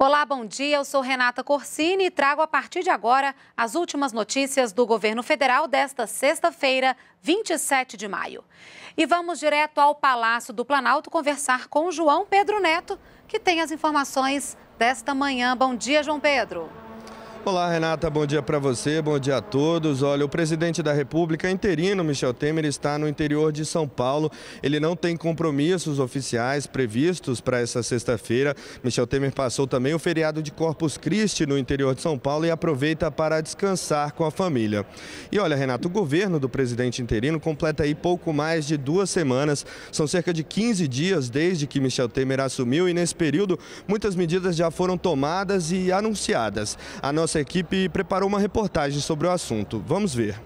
Olá, bom dia. Eu sou Renata Corsini e trago a partir de agora as últimas notícias do governo federal desta sexta-feira, 27 de maio. E vamos direto ao Palácio do Planalto conversar com João Pedro Neto, que tem as informações desta manhã. Bom dia, João Pedro. Olá, Renata, bom dia para você, bom dia a todos. Olha, o presidente da República interino, Michel Temer, está no interior de São Paulo. Ele não tem compromissos oficiais previstos para essa sexta-feira. Michel Temer passou também o feriado de Corpus Christi no interior de São Paulo e aproveita para descansar com a família. E olha, Renata, o governo do presidente interino completa aí pouco mais de duas semanas. São cerca de 15 dias desde que Michel Temer assumiu e nesse período muitas medidas já foram tomadas e anunciadas. A nossa nossa equipe preparou uma reportagem sobre o assunto. Vamos ver.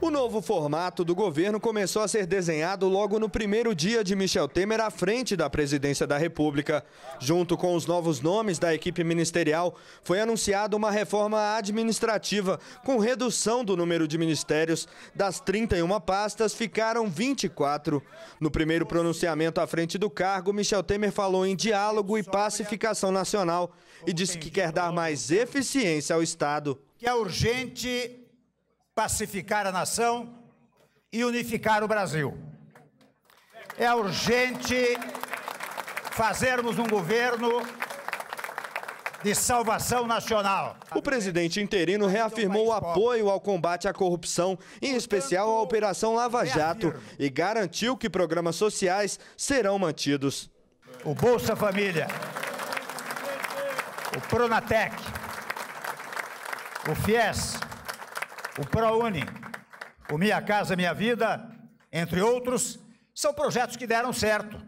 O novo formato do governo começou a ser desenhado logo no primeiro dia de Michel Temer à frente da presidência da República. Junto com os novos nomes da equipe ministerial, foi anunciada uma reforma administrativa com redução do número de ministérios. Das 31 pastas, ficaram 24. No primeiro pronunciamento à frente do cargo, Michel Temer falou em diálogo e pacificação nacional e disse que quer dar mais eficiência ao Estado. Que é urgente pacificar a nação e unificar o Brasil. É urgente fazermos um governo de salvação nacional. O presidente interino então, reafirmou o apoio ao combate à corrupção, em especial à Operação Lava Jato, e garantiu que programas sociais serão mantidos. O Bolsa Família, o Pronatec, o FIES, o ProUni, o Minha Casa Minha Vida, entre outros, são projetos que deram certo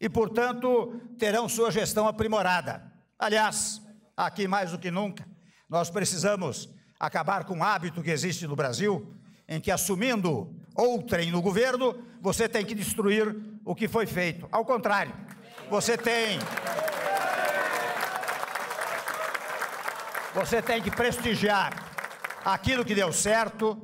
e, portanto, terão sua gestão aprimorada. Aliás, aqui mais do que nunca, nós precisamos acabar com o um hábito que existe no Brasil, em que assumindo outrem no governo, você tem que destruir o que foi feito. Ao contrário, você tem. Você tem que prestigiar aquilo que deu certo,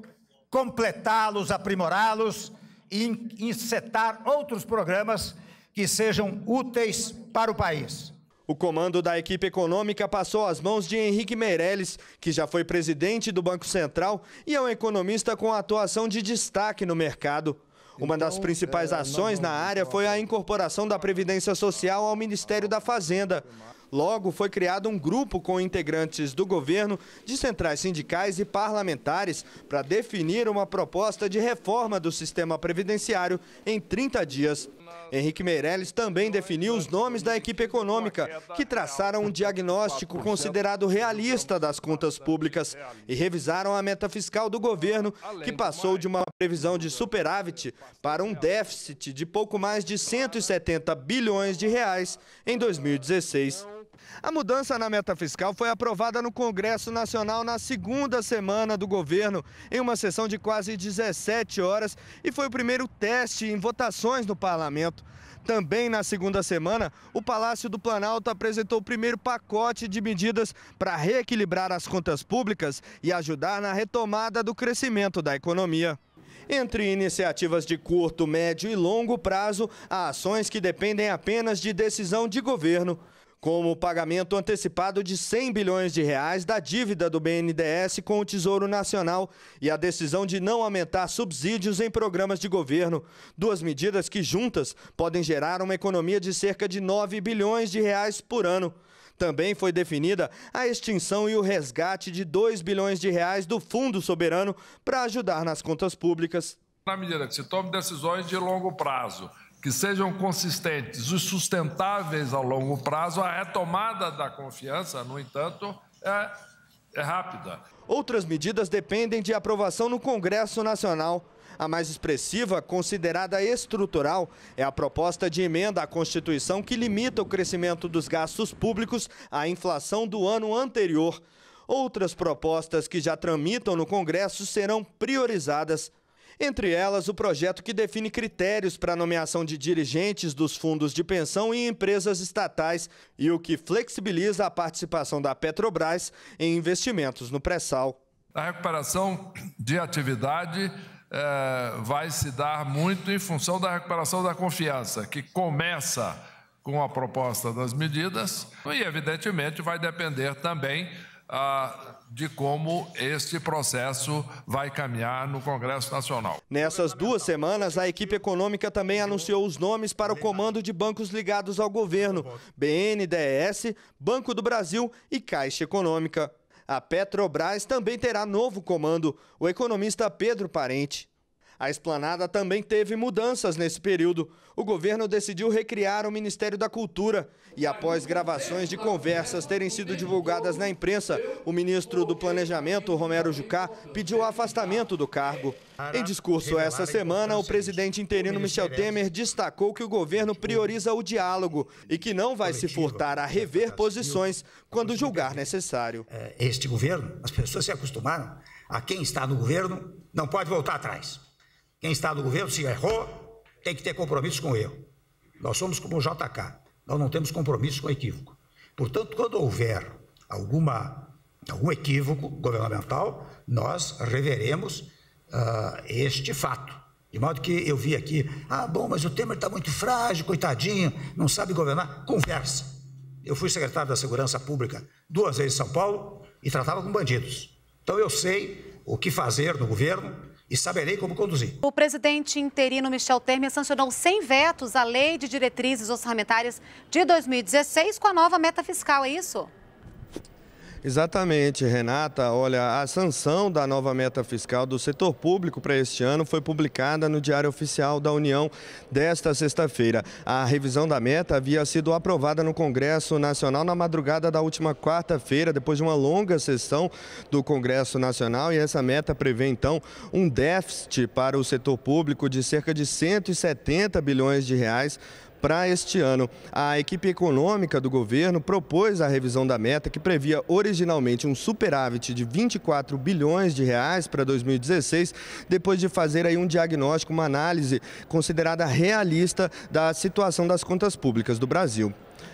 completá-los, aprimorá-los e insetar outros programas que sejam úteis para o país. O comando da equipe econômica passou às mãos de Henrique Meirelles, que já foi presidente do Banco Central e é um economista com atuação de destaque no mercado. Uma das então, principais é, ações na área foi a incorporação da Previdência Social ao Ministério da Fazenda. Logo, foi criado um grupo com integrantes do governo, de centrais sindicais e parlamentares para definir uma proposta de reforma do sistema previdenciário em 30 dias. Henrique Meirelles também definiu os nomes da equipe econômica, que traçaram um diagnóstico considerado realista das contas públicas e revisaram a meta fiscal do governo, que passou de uma previsão de superávit para um déficit de pouco mais de 170 bilhões de reais em 2016. A mudança na meta fiscal foi aprovada no Congresso Nacional na segunda semana do governo, em uma sessão de quase 17 horas, e foi o primeiro teste em votações no parlamento. Também na segunda semana, o Palácio do Planalto apresentou o primeiro pacote de medidas para reequilibrar as contas públicas e ajudar na retomada do crescimento da economia. Entre iniciativas de curto, médio e longo prazo, há ações que dependem apenas de decisão de governo como o pagamento antecipado de 100 bilhões de reais da dívida do BNDES com o Tesouro Nacional e a decisão de não aumentar subsídios em programas de governo, duas medidas que juntas podem gerar uma economia de cerca de 9 bilhões de reais por ano. Também foi definida a extinção e o resgate de 2 bilhões de reais do Fundo Soberano para ajudar nas contas públicas. Na medida que se tome decisões de longo prazo, que sejam consistentes e sustentáveis a longo prazo, a retomada da confiança, no entanto, é, é rápida. Outras medidas dependem de aprovação no Congresso Nacional. A mais expressiva, considerada estrutural, é a proposta de emenda à Constituição que limita o crescimento dos gastos públicos à inflação do ano anterior. Outras propostas que já tramitam no Congresso serão priorizadas entre elas, o projeto que define critérios para a nomeação de dirigentes dos fundos de pensão em empresas estatais e o que flexibiliza a participação da Petrobras em investimentos no pré-sal. A recuperação de atividade é, vai se dar muito em função da recuperação da confiança, que começa com a proposta das medidas e, evidentemente, vai depender também a ah, de como este processo vai caminhar no Congresso Nacional. Nessas duas semanas, a equipe econômica também anunciou os nomes para o comando de bancos ligados ao governo: BNDES, Banco do Brasil e Caixa Econômica. A Petrobras também terá novo comando, o economista Pedro Parente. A esplanada também teve mudanças nesse período. O governo decidiu recriar o Ministério da Cultura e, após gravações de conversas terem sido divulgadas na imprensa, o ministro do Planejamento, Romero Jucá, pediu o afastamento do cargo. Em discurso essa semana, o presidente interino Michel Temer destacou que o governo prioriza o diálogo e que não vai se furtar a rever posições quando julgar necessário. É, este governo, as pessoas se acostumaram a quem está no governo, não pode voltar atrás. Quem está no governo, se errou, tem que ter compromisso com o erro. Nós somos como o JK, nós não temos compromisso com o equívoco. Portanto, quando houver alguma, algum equívoco governamental, nós reveremos uh, este fato. De modo que eu vi aqui, ah, bom, mas o Temer está muito frágil, coitadinho, não sabe governar. Conversa. Eu fui secretário da Segurança Pública duas vezes em São Paulo e tratava com bandidos. Então eu sei o que fazer no governo e saberei como conduzir. O presidente interino Michel Temer sancionou sem vetos a lei de diretrizes orçamentárias de 2016 com a nova meta fiscal, é isso? Exatamente, Renata. Olha, a sanção da nova meta fiscal do setor público para este ano foi publicada no Diário Oficial da União desta sexta-feira. A revisão da meta havia sido aprovada no Congresso Nacional na madrugada da última quarta-feira, depois de uma longa sessão do Congresso Nacional, e essa meta prevê então um déficit para o setor público de cerca de 170 bilhões de reais para este ano. A equipe econômica do governo propôs a revisão da meta que previa originalmente um superávit de 24 bilhões de reais para 2016, depois de fazer aí um diagnóstico, uma análise considerada realista da situação das contas públicas do Brasil.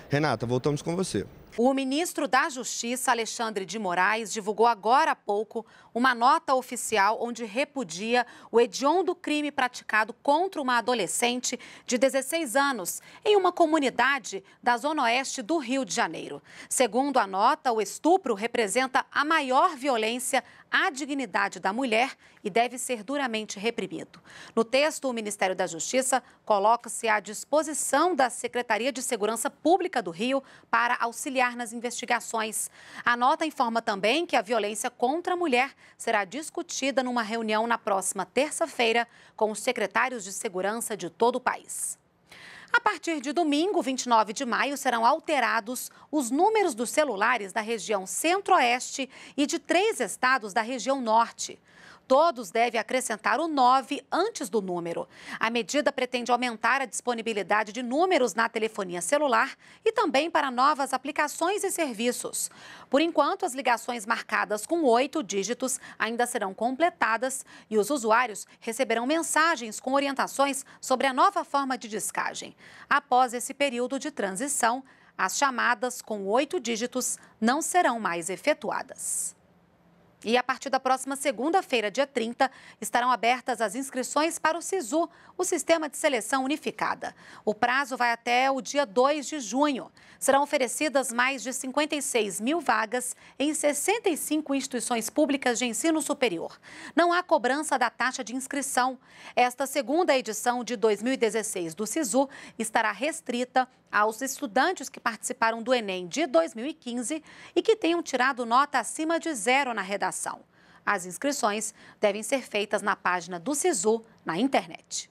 Renata, voltamos com você. O ministro da Justiça, Alexandre de Moraes, divulgou agora há pouco uma nota oficial onde repudia o hediondo crime praticado contra uma adolescente de 16 anos em uma comunidade da Zona Oeste do Rio de Janeiro. Segundo a nota, o estupro representa a maior violência à dignidade da mulher e deve ser duramente reprimido. No texto, o Ministério da Justiça coloca-se à disposição da Secretaria de Segurança Pública do Rio para auxiliar nas investigações. A nota informa também que a violência contra a mulher será discutida numa reunião na próxima terça-feira com os secretários de segurança de todo o país. A partir de domingo, 29 de maio, serão alterados os números dos celulares da região Centro-Oeste e de três estados da região Norte. Todos devem acrescentar o 9 antes do número. A medida pretende aumentar a disponibilidade de números na telefonia celular e também para novas aplicações e serviços. Por enquanto, as ligações marcadas com oito dígitos ainda serão completadas e os usuários receberão mensagens com orientações sobre a nova forma de descagem. Após esse período de transição, as chamadas com oito dígitos não serão mais efetuadas. E a partir da próxima segunda-feira, dia 30, estarão abertas as inscrições para o SISU, o Sistema de Seleção Unificada. O prazo vai até o dia 2 de junho. Serão oferecidas mais de 56 mil vagas em 65 instituições públicas de ensino superior. Não há cobrança da taxa de inscrição. Esta segunda edição de 2016 do SISU estará restrita aos estudantes que participaram do Enem de 2015 e que tenham tirado nota acima de zero na redação. As inscrições devem ser feitas na página do SISU na internet.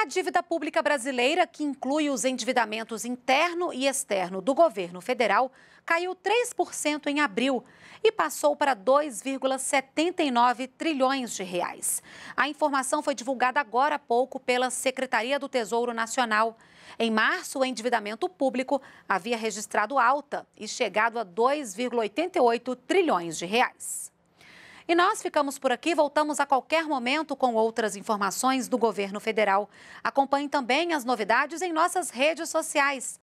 A dívida pública brasileira, que inclui os endividamentos interno e externo do governo federal, caiu 3% em abril e passou para 2,79 trilhões de reais. A informação foi divulgada agora há pouco pela Secretaria do Tesouro Nacional. Em março, o endividamento público havia registrado alta e chegado a 2,88 trilhões de reais. E nós ficamos por aqui, voltamos a qualquer momento com outras informações do governo federal. Acompanhe também as novidades em nossas redes sociais.